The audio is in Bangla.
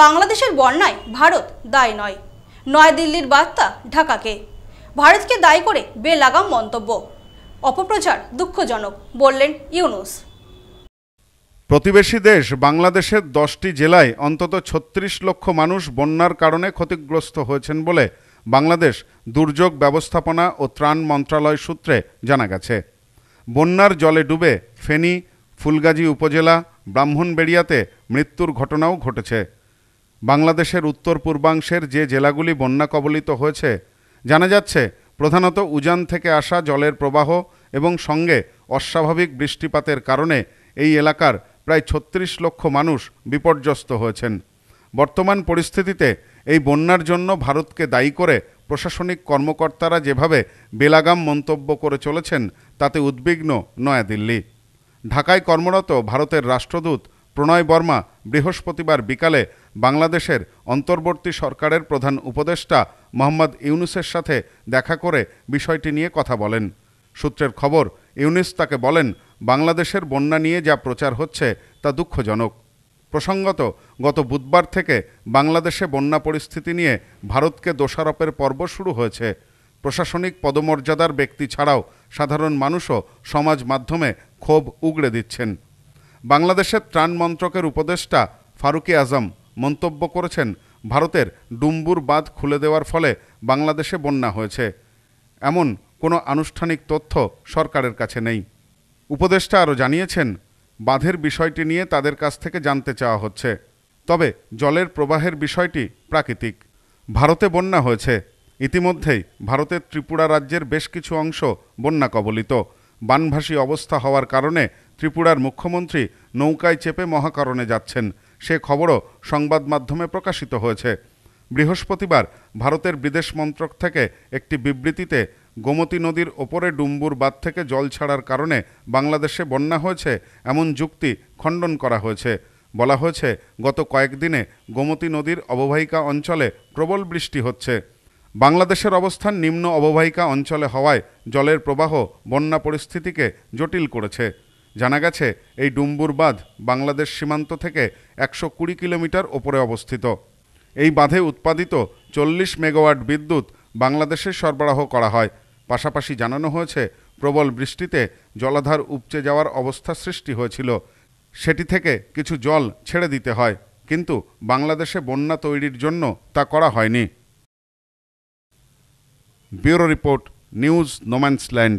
বাংলাদেশের বন্যায় ভারত দায় নয় নয়াদিল্লির বার্তা ঢাকাকে ভারতকে দায়ী করে বেলাগাম মন্তব্য অপপ্রচার দুঃখজনক বললেন ইউনুস প্রতিবেশী দেশ বাংলাদেশের দশটি জেলায় অন্তত ছত্রিশ লক্ষ মানুষ বন্যার কারণে ক্ষতিগ্রস্ত হয়েছেন বলে বাংলাদেশ দুর্যোগ ব্যবস্থাপনা ও ত্রাণ মন্ত্রণালয় সূত্রে জানা গেছে বন্যার জলে ডুবে ফেনী ফুলগাজী উপজেলা ব্রাহ্মণবেড়িয়াতে মৃত্যুর ঘটনাও ঘটেছে বাংলাদেশের উত্তর পূর্বাংশের যে জেলাগুলি বন্যা কবলিত হয়েছে জানা যাচ্ছে প্রধানত উজান থেকে আসা জলের প্রবাহ এবং সঙ্গে অস্বাভাবিক বৃষ্টিপাতের কারণে এই এলাকার প্রায় ছত্রিশ লক্ষ মানুষ বিপর্যস্ত হয়েছেন বর্তমান পরিস্থিতিতে এই বন্যার জন্য ভারতকে দায়ী করে প্রশাসনিক কর্মকর্তারা যেভাবে বেলাগাম মন্তব্য করে চলেছেন তাতে উদ্বিগ্ন নয়াদিল্লি ঢাকায় কর্মরত ভারতের রাষ্ট্রদূত প্রণয় বর্মা বৃহস্পতিবার বিকালে বাংলাদেশের অন্তর্বর্তী সরকারের প্রধান উপদেষ্টা মোহাম্মদ ইউনুসের সাথে দেখা করে বিষয়টি নিয়ে কথা বলেন সূত্রের খবর ইউনুস তাকে বলেন বাংলাদেশের বন্যা নিয়ে যা প্রচার হচ্ছে তা দুঃখজনক প্রসঙ্গত গত বুধবার থেকে বাংলাদেশে বন্যা পরিস্থিতি নিয়ে ভারতকে দোষারোপের পর্ব শুরু হয়েছে প্রশাসনিক পদমর্যাদার ব্যক্তি ছাড়াও সাধারণ মানুষও সমাজ মাধ্যমে ক্ষোভ উগড়ে দিচ্ছেন বাংলাদেশের ত্রাণ মন্ত্রকের উপদেষ্টা ফারুকে আজম মন্তব্য করেছেন ভারতের ডুম্বুর বাঁধ খুলে দেওয়ার ফলে বাংলাদেশে বন্যা হয়েছে এমন কোনো আনুষ্ঠানিক তথ্য সরকারের কাছে নেই উপদেষ্টা আরও জানিয়েছেন বাঁধের বিষয়টি নিয়ে তাদের কাছ থেকে জানতে চাওয়া হচ্ছে তবে জলের প্রবাহের বিষয়টি প্রাকৃতিক ভারতে বন্যা হয়েছে ইতিমধ্যেই ভারতের ত্রিপুরা রাজ্যের বেশ কিছু অংশ বন্যা কবলিত বানভাসী অবস্থা হওয়ার কারণে ত্রিপুরার মুখ্যমন্ত্রী নৌকায় চেপে মহাকারণে যাচ্ছেন সে খবরও সংবাদ মাধ্যমে প্রকাশিত হয়েছে বৃহস্পতিবার ভারতের বিদেশ মন্ত্রক থেকে একটি বিবৃতিতে গোমতী নদীর ওপরে ডুম্বুর বাঁধ থেকে জল ছাড়ার কারণে বাংলাদেশে বন্যা হয়েছে এমন যুক্তি খণ্ডন করা হয়েছে বলা হয়েছে গত কয়েকদিনে গোমতী নদীর অববাহিকা অঞ্চলে প্রবল বৃষ্টি হচ্ছে বাংলাদেশের অবস্থান নিম্ন অববাহিকা অঞ্চলে হওয়ায় জলের প্রবাহ বন্যা পরিস্থিতিকে জটিল করেছে জানা গেছে এই ডুম্বুর বাঁধ বাংলাদেশ সীমান্ত থেকে একশো কুড়ি কিলোমিটার ওপরে অবস্থিত এই বাঁধে উৎপাদিত চল্লিশ মেগাওয়াট বিদ্যুৎ বাংলাদেশে সরবরাহ করা হয় পাশাপাশি জানানো হয়েছে প্রবল বৃষ্টিতে জলাধার উপচে যাওয়ার অবস্থা সৃষ্টি হয়েছিল সেটি থেকে কিছু জল ছেড়ে দিতে হয় কিন্তু বাংলাদেশে বন্যা তৈরির জন্য তা করা হয়নি ব্যুরো রিপোর্ট নিউজ নোম্যান্সল্যান্ড